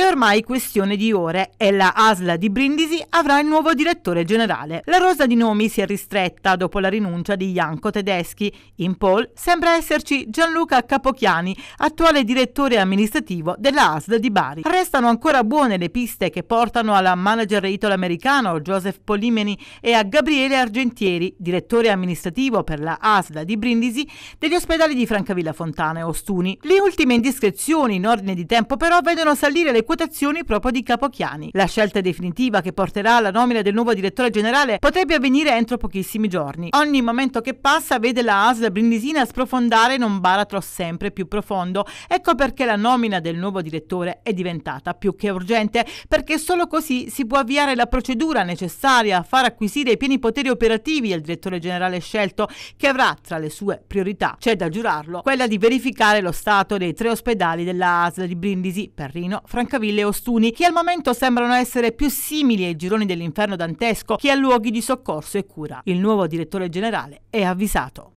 È ormai questione di ore e la ASLA di Brindisi avrà il nuovo direttore generale. La rosa di nomi si è ristretta dopo la rinuncia di Janco Tedeschi. In poll sembra esserci Gianluca Capochiani, attuale direttore amministrativo della ASLA di Bari. Restano ancora buone le piste che portano alla manager italo-americano Joseph Polimeni e a Gabriele Argentieri, direttore amministrativo per la ASLA di Brindisi degli ospedali di Francavilla Fontana e Ostuni. Le ultime indiscrezioni in ordine di tempo però vedono salire le quotazioni proprio di Capochiani. La scelta definitiva che porterà alla nomina del nuovo direttore generale potrebbe avvenire entro pochissimi giorni. Ogni momento che passa vede la ASL brindisina sprofondare in un baratro sempre più profondo. Ecco perché la nomina del nuovo direttore è diventata più che urgente, perché solo così si può avviare la procedura necessaria a far acquisire i pieni poteri operativi al direttore generale scelto, che avrà tra le sue priorità, c'è da giurarlo, quella di verificare lo stato dei tre ospedali della ASL di Brindisi, Perrino, Francavilla Francaville e Ostuni, che al momento sembrano essere più simili ai gironi dell'inferno dantesco che a luoghi di soccorso e cura. Il nuovo direttore generale è avvisato.